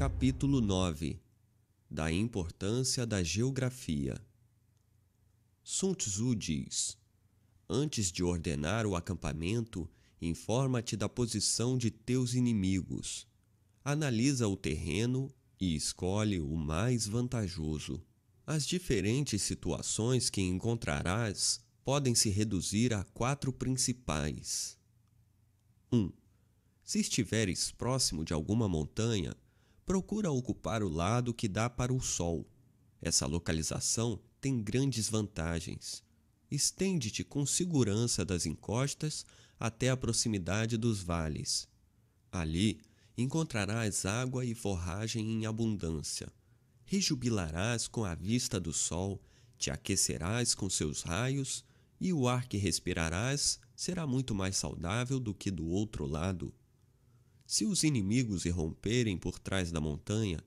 Capítulo 9 Da importância da geografia. Sun Tzu diz: Antes de ordenar o acampamento, informa-te da posição de teus inimigos. Analisa o terreno e escolhe o mais vantajoso. As diferentes situações que encontrarás podem se reduzir a quatro principais. 1. Um, se estiveres próximo de alguma montanha, procura ocupar o lado que dá para o sol. Essa localização tem grandes vantagens. Estende-te com segurança das encostas até a proximidade dos vales. Ali encontrarás água e forragem em abundância. Rejubilarás com a vista do sol, te aquecerás com seus raios, e o ar que respirarás será muito mais saudável do que do outro lado. Se os inimigos irromperem por trás da montanha,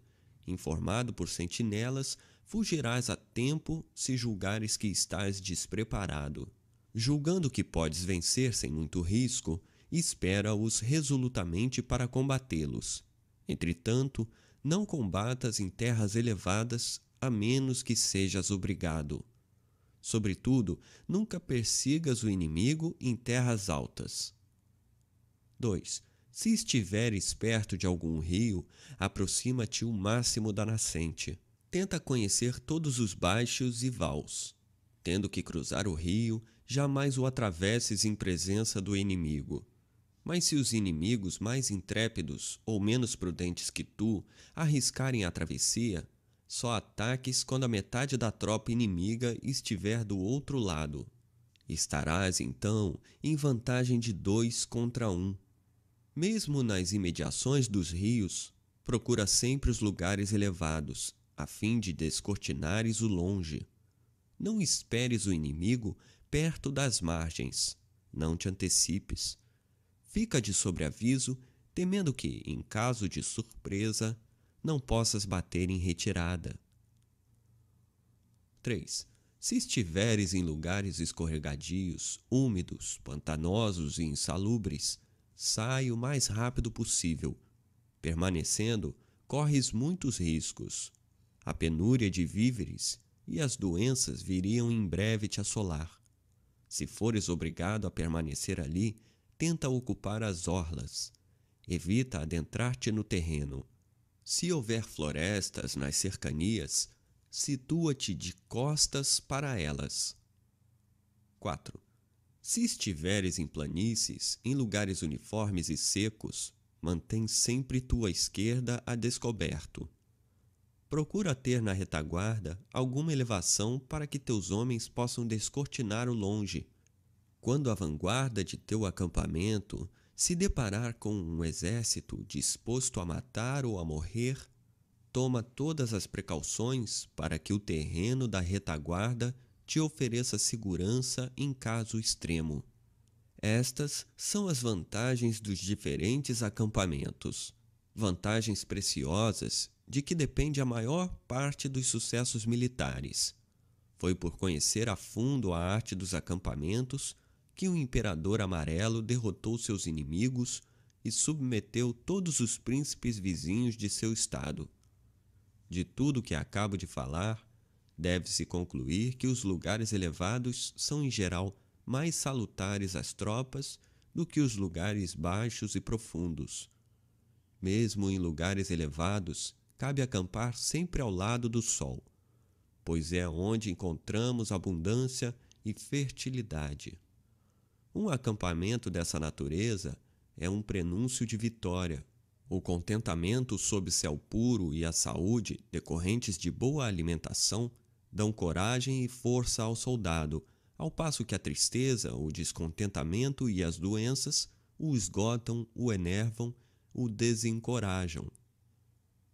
informado por sentinelas, fugirás a tempo se julgares que estás despreparado. Julgando que podes vencer sem muito risco, espera-os resolutamente para combatê-los. Entretanto, não combatas em terras elevadas a menos que sejas obrigado. Sobretudo, nunca persigas o inimigo em terras altas. 2 se estiveres perto de algum rio, aproxima-te o máximo da nascente. Tenta conhecer todos os baixos e vals. Tendo que cruzar o rio, jamais o atravesses em presença do inimigo. Mas se os inimigos mais intrépidos ou menos prudentes que tu arriscarem a travessia, só ataques quando a metade da tropa inimiga estiver do outro lado. Estarás, então, em vantagem de dois contra um mesmo nas imediações dos rios, procura sempre os lugares elevados, a fim de descortinares o longe. Não esperes o inimigo perto das margens, não te antecipes. Fica de sobreaviso, temendo que, em caso de surpresa, não possas bater em retirada. 3. Se estiveres em lugares escorregadios, úmidos, pantanosos e insalubres, Sai o mais rápido possível. Permanecendo, corres muitos riscos. A penúria de víveres e as doenças viriam em breve te assolar. Se fores obrigado a permanecer ali, tenta ocupar as orlas. Evita adentrar-te no terreno. Se houver florestas nas cercanias, situa-te de costas para elas. 4. Se estiveres em planícies, em lugares uniformes e secos, mantém sempre tua esquerda a descoberto. Procura ter na retaguarda alguma elevação para que teus homens possam descortinar o longe. Quando a vanguarda de teu acampamento se deparar com um exército disposto a matar ou a morrer, toma todas as precauções para que o terreno da retaguarda te ofereça segurança em caso extremo. Estas são as vantagens dos diferentes acampamentos, vantagens preciosas de que depende a maior parte dos sucessos militares. Foi por conhecer a fundo a arte dos acampamentos que o imperador amarelo derrotou seus inimigos e submeteu todos os príncipes vizinhos de seu estado. De tudo que acabo de falar, Deve-se concluir que os lugares elevados são, em geral, mais salutares às tropas do que os lugares baixos e profundos. Mesmo em lugares elevados, cabe acampar sempre ao lado do sol, pois é onde encontramos abundância e fertilidade. Um acampamento dessa natureza é um prenúncio de vitória. O contentamento sob céu puro e a saúde decorrentes de boa alimentação dão coragem e força ao soldado, ao passo que a tristeza, o descontentamento e as doenças o esgotam, o enervam, o desencorajam.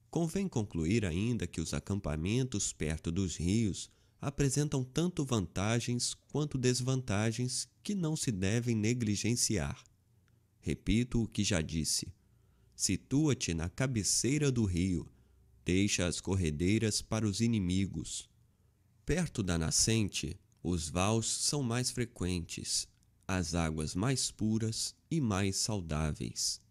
Convém concluir ainda que os acampamentos perto dos rios apresentam tanto vantagens quanto desvantagens que não se devem negligenciar. Repito o que já disse. Situa-te na cabeceira do rio, deixa as corredeiras para os inimigos Perto da nascente, os vals são mais frequentes, as águas mais puras e mais saudáveis.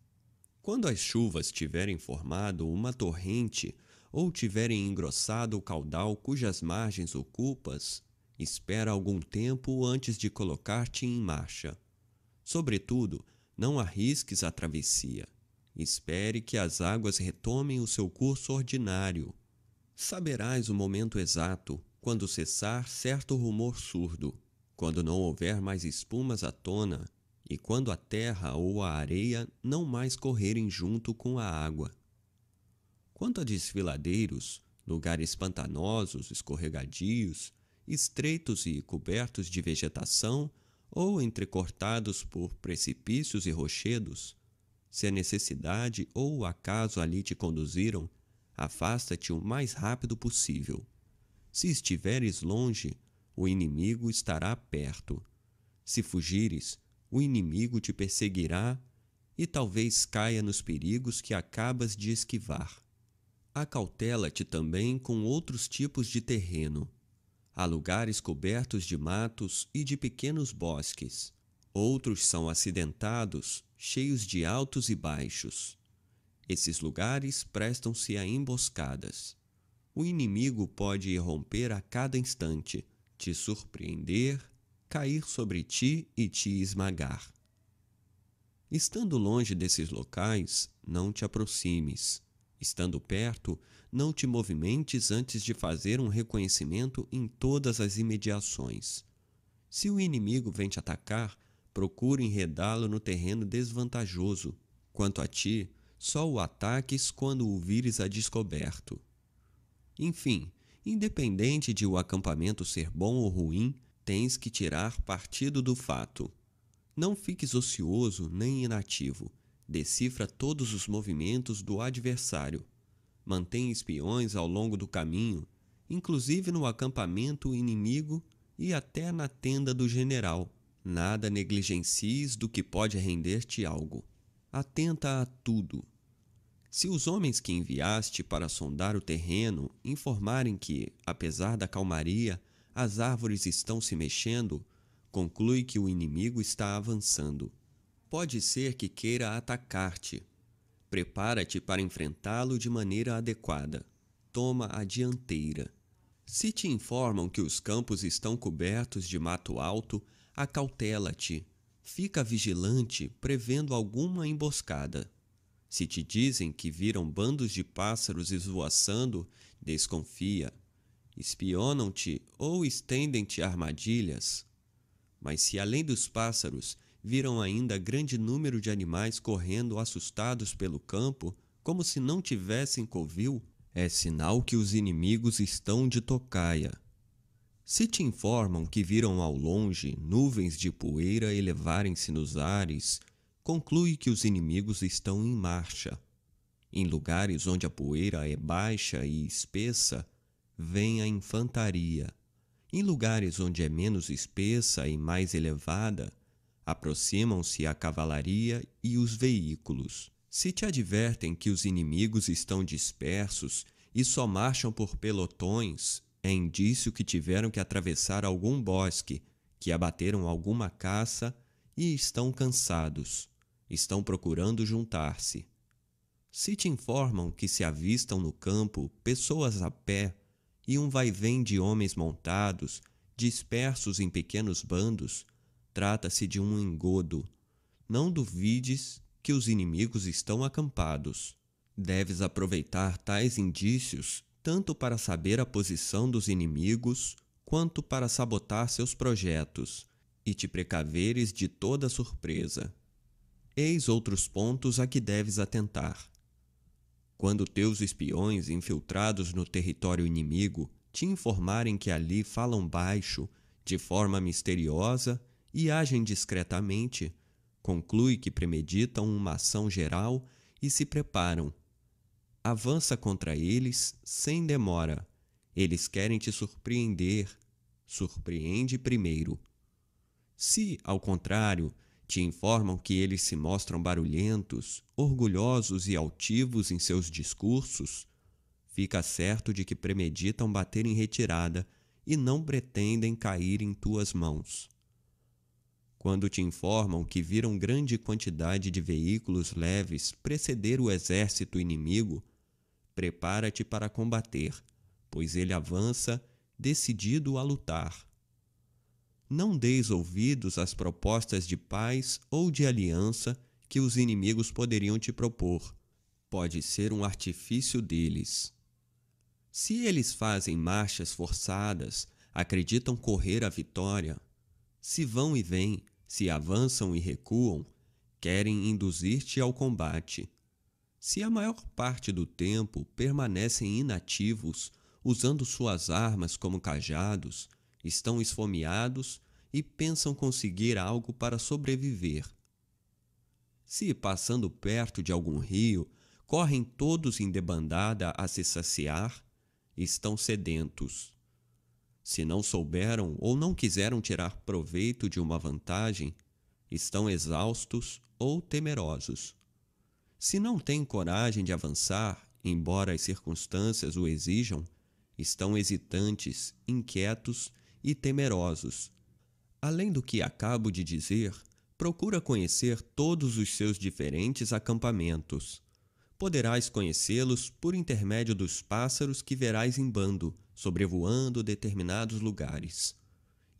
Quando as chuvas tiverem formado uma torrente ou tiverem engrossado o caudal cujas margens ocupas, espera algum tempo antes de colocar-te em marcha. Sobretudo, não arrisques a travessia. Espere que as águas retomem o seu curso ordinário. Saberás o momento exato quando cessar certo rumor surdo, quando não houver mais espumas à tona, e quando a terra ou a areia não mais correrem junto com a água. Quanto a desfiladeiros, lugares pantanosos, escorregadios, estreitos e cobertos de vegetação ou entrecortados por precipícios e rochedos, se a necessidade ou o acaso ali te conduziram, afasta-te o mais rápido possível. Se estiveres longe, o inimigo estará perto. Se fugires, o inimigo te perseguirá e talvez caia nos perigos que acabas de esquivar. Acautela-te também com outros tipos de terreno. Há lugares cobertos de matos e de pequenos bosques. Outros são acidentados, cheios de altos e baixos. Esses lugares prestam-se a emboscadas o inimigo pode irromper a cada instante, te surpreender, cair sobre ti e te esmagar. Estando longe desses locais, não te aproximes. Estando perto, não te movimentes antes de fazer um reconhecimento em todas as imediações. Se o inimigo vem te atacar, procura enredá-lo no terreno desvantajoso. Quanto a ti, só o ataques quando o vires a descoberto. Enfim, independente de o acampamento ser bom ou ruim, tens que tirar partido do fato. Não fiques ocioso nem inativo. Decifra todos os movimentos do adversário. Mantém espiões ao longo do caminho, inclusive no acampamento inimigo e até na tenda do general. Nada negligencies do que pode render-te algo. Atenta a tudo, se os homens que enviaste para sondar o terreno informarem que, apesar da calmaria, as árvores estão se mexendo, conclui que o inimigo está avançando. Pode ser que queira atacar-te. Prepara-te para enfrentá-lo de maneira adequada. Toma a dianteira. Se te informam que os campos estão cobertos de mato alto, acautela-te. Fica vigilante, prevendo alguma emboscada. Se te dizem que viram bandos de pássaros esvoaçando, desconfia. Espionam-te ou estendem-te armadilhas. Mas se além dos pássaros viram ainda grande número de animais correndo assustados pelo campo, como se não tivessem covil, é sinal que os inimigos estão de tocaia. Se te informam que viram ao longe nuvens de poeira elevarem-se nos ares, conclui que os inimigos estão em marcha. Em lugares onde a poeira é baixa e espessa, vem a infantaria. Em lugares onde é menos espessa e mais elevada, aproximam-se a cavalaria e os veículos. Se te advertem que os inimigos estão dispersos e só marcham por pelotões, é indício que tiveram que atravessar algum bosque, que abateram alguma caça e estão cansados estão procurando juntar-se. Se te informam que se avistam no campo pessoas a pé e um vai-vem de homens montados, dispersos em pequenos bandos, trata-se de um engodo. Não duvides que os inimigos estão acampados. Deves aproveitar tais indícios tanto para saber a posição dos inimigos quanto para sabotar seus projetos e te precaveres de toda surpresa. Eis outros pontos a que deves atentar. Quando teus espiões infiltrados no território inimigo te informarem que ali falam baixo, de forma misteriosa e agem discretamente, conclui que premeditam uma ação geral e se preparam. Avança contra eles sem demora. Eles querem te surpreender. Surpreende primeiro. Se, ao contrário, te informam que eles se mostram barulhentos, orgulhosos e altivos em seus discursos. Fica certo de que premeditam bater em retirada e não pretendem cair em tuas mãos. Quando te informam que viram grande quantidade de veículos leves preceder o exército inimigo, prepara-te para combater, pois ele avança decidido a lutar não deis ouvidos às propostas de paz ou de aliança que os inimigos poderiam te propor. Pode ser um artifício deles. Se eles fazem marchas forçadas, acreditam correr a vitória, se vão e vêm, se avançam e recuam, querem induzir-te ao combate. Se a maior parte do tempo permanecem inativos, usando suas armas como cajados, estão esfomeados e pensam conseguir algo para sobreviver. Se passando perto de algum rio, correm todos em debandada a se saciar, estão sedentos. Se não souberam ou não quiseram tirar proveito de uma vantagem, estão exaustos ou temerosos. Se não têm coragem de avançar, embora as circunstâncias o exijam, estão hesitantes, inquietos e temerosos. Além do que acabo de dizer, procura conhecer todos os seus diferentes acampamentos. Poderás conhecê-los por intermédio dos pássaros que verás em bando, sobrevoando determinados lugares.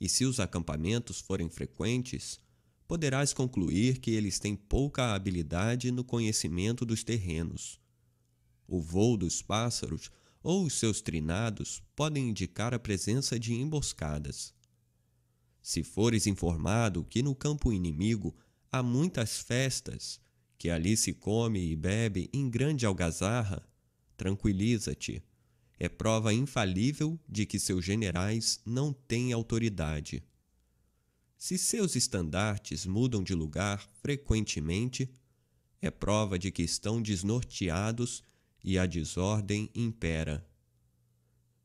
E se os acampamentos forem frequentes, poderás concluir que eles têm pouca habilidade no conhecimento dos terrenos. O voo dos pássaros ou os seus trinados podem indicar a presença de emboscadas. Se fores informado que no campo inimigo há muitas festas, que ali se come e bebe em grande algazarra, tranquiliza-te. É prova infalível de que seus generais não têm autoridade. Se seus estandartes mudam de lugar frequentemente, é prova de que estão desnorteados e a desordem impera.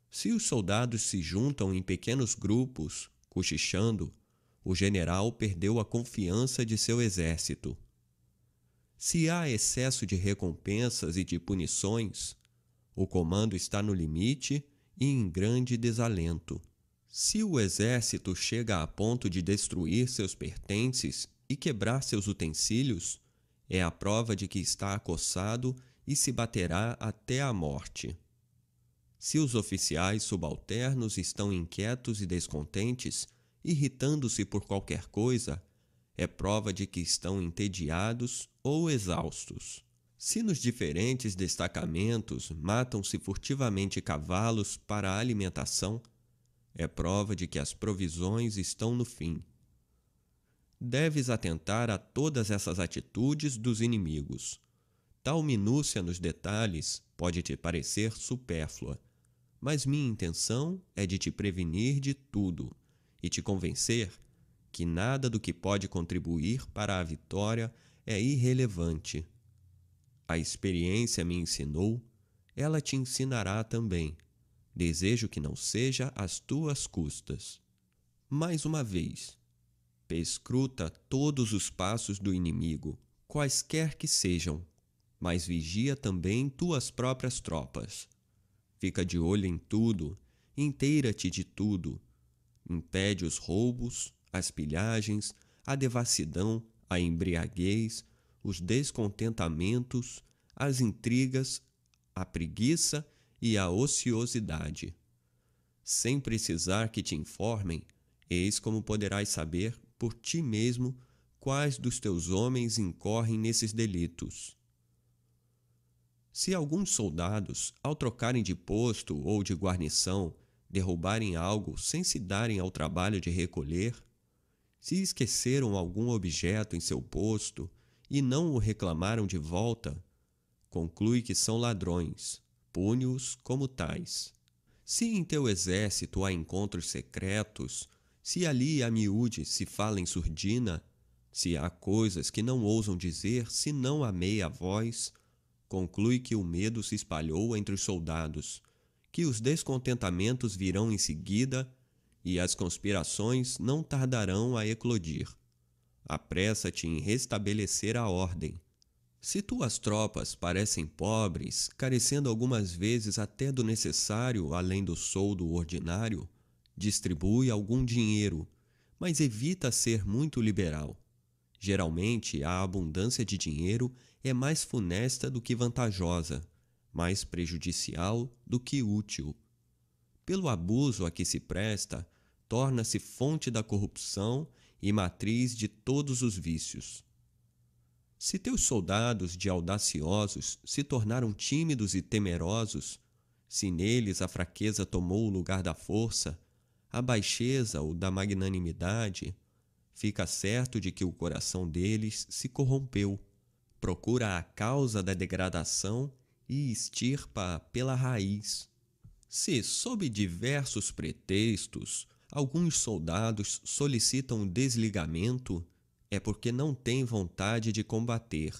Se os soldados se juntam em pequenos grupos, cochichando, o general perdeu a confiança de seu exército. Se há excesso de recompensas e de punições, o comando está no limite e em grande desalento. Se o exército chega a ponto de destruir seus pertences e quebrar seus utensílios, é a prova de que está acossado e se baterá até a morte. Se os oficiais subalternos estão inquietos e descontentes, irritando-se por qualquer coisa, é prova de que estão entediados ou exaustos. Se nos diferentes destacamentos matam-se furtivamente cavalos para a alimentação, é prova de que as provisões estão no fim. Deves atentar a todas essas atitudes dos inimigos Tal minúcia nos detalhes pode te parecer supérflua, mas minha intenção é de te prevenir de tudo e te convencer que nada do que pode contribuir para a vitória é irrelevante. A experiência me ensinou, ela te ensinará também. Desejo que não seja às tuas custas. Mais uma vez, pescruta todos os passos do inimigo, quaisquer que sejam, mas vigia também tuas próprias tropas. Fica de olho em tudo, inteira-te de tudo. Impede os roubos, as pilhagens, a devassidão, a embriaguez, os descontentamentos, as intrigas, a preguiça e a ociosidade. Sem precisar que te informem, eis como poderás saber por ti mesmo quais dos teus homens incorrem nesses delitos. Se alguns soldados, ao trocarem de posto ou de guarnição, derrubarem algo sem se darem ao trabalho de recolher, se esqueceram algum objeto em seu posto e não o reclamaram de volta, conclui que são ladrões, pune-os como tais. Se em teu exército há encontros secretos, se ali a miúde se fala em surdina, se há coisas que não ousam dizer senão a meia voz, conclui que o medo se espalhou entre os soldados, que os descontentamentos virão em seguida e as conspirações não tardarão a eclodir. Apressa-te em restabelecer a ordem. Se tuas tropas parecem pobres, carecendo algumas vezes até do necessário além do soldo ordinário, distribui algum dinheiro, mas evita ser muito liberal. Geralmente, a abundância de dinheiro é mais funesta do que vantajosa, mais prejudicial do que útil. Pelo abuso a que se presta, torna-se fonte da corrupção e matriz de todos os vícios. Se teus soldados de audaciosos se tornaram tímidos e temerosos, se neles a fraqueza tomou o lugar da força, a baixeza ou da magnanimidade, fica certo de que o coração deles se corrompeu procura a causa da degradação e extirpa pela raiz. Se, sob diversos pretextos, alguns soldados solicitam desligamento, é porque não têm vontade de combater.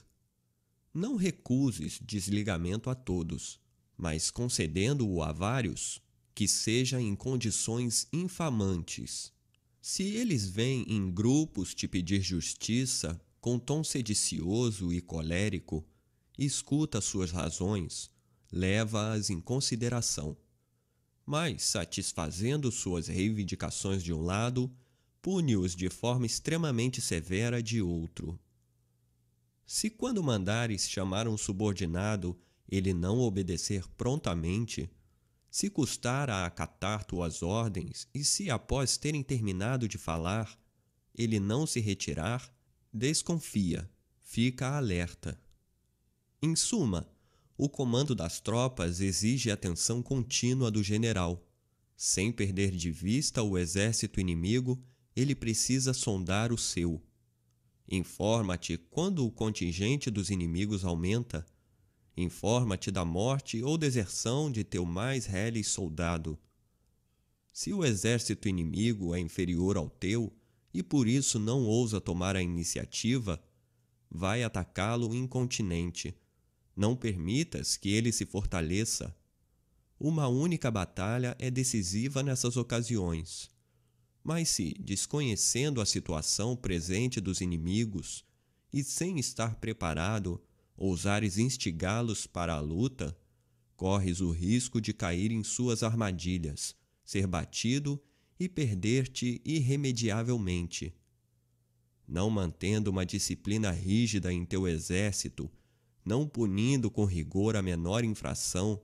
Não recuses desligamento a todos, mas concedendo-o a vários, que seja em condições infamantes. Se eles vêm em grupos te pedir justiça, com tom sedicioso e colérico, escuta suas razões, leva-as em consideração. Mas, satisfazendo suas reivindicações de um lado, pune-os de forma extremamente severa de outro. Se quando mandares chamar um subordinado, ele não obedecer prontamente, se custar a acatar tuas ordens e se após terem terminado de falar, ele não se retirar, desconfia, fica alerta. Em suma, o comando das tropas exige atenção contínua do general. Sem perder de vista o exército inimigo, ele precisa sondar o seu. Informa-te quando o contingente dos inimigos aumenta. Informa-te da morte ou deserção de teu mais reles soldado. Se o exército inimigo é inferior ao teu, e por isso não ousa tomar a iniciativa, vai atacá-lo incontinente. Não permitas que ele se fortaleça. Uma única batalha é decisiva nessas ocasiões. Mas se, desconhecendo a situação presente dos inimigos e sem estar preparado, ousares instigá-los para a luta, corres o risco de cair em suas armadilhas, ser batido e e perder-te irremediavelmente. Não mantendo uma disciplina rígida em teu exército, não punindo com rigor a menor infração,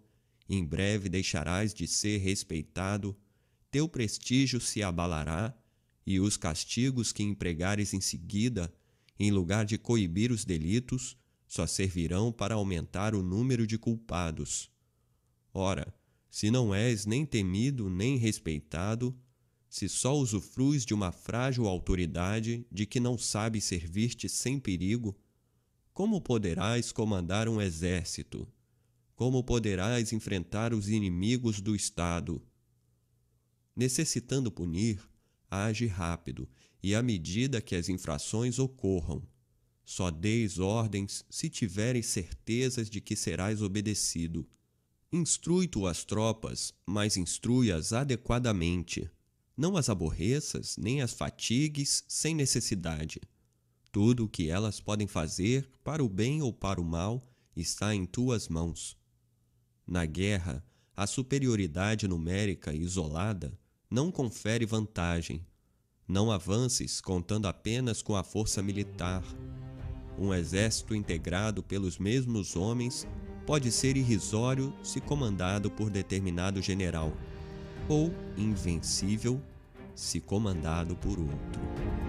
em breve deixarás de ser respeitado, teu prestígio se abalará, e os castigos que empregares em seguida, em lugar de coibir os delitos, só servirão para aumentar o número de culpados. Ora, se não és nem temido nem respeitado, se só usufruis de uma frágil autoridade de que não sabes servir-te sem perigo, como poderás comandar um exército? Como poderás enfrentar os inimigos do Estado? Necessitando punir, age rápido e à medida que as infrações ocorram. Só deis ordens se tiveres certezas de que serás obedecido. Instrui tuas tropas, mas instrui-as adequadamente não as aborreças, nem as fatigues sem necessidade. Tudo o que elas podem fazer, para o bem ou para o mal, está em tuas mãos. Na guerra, a superioridade numérica isolada não confere vantagem. Não avances contando apenas com a força militar. Um exército integrado pelos mesmos homens pode ser irrisório se comandado por determinado general, ou invencível se comandado por outro.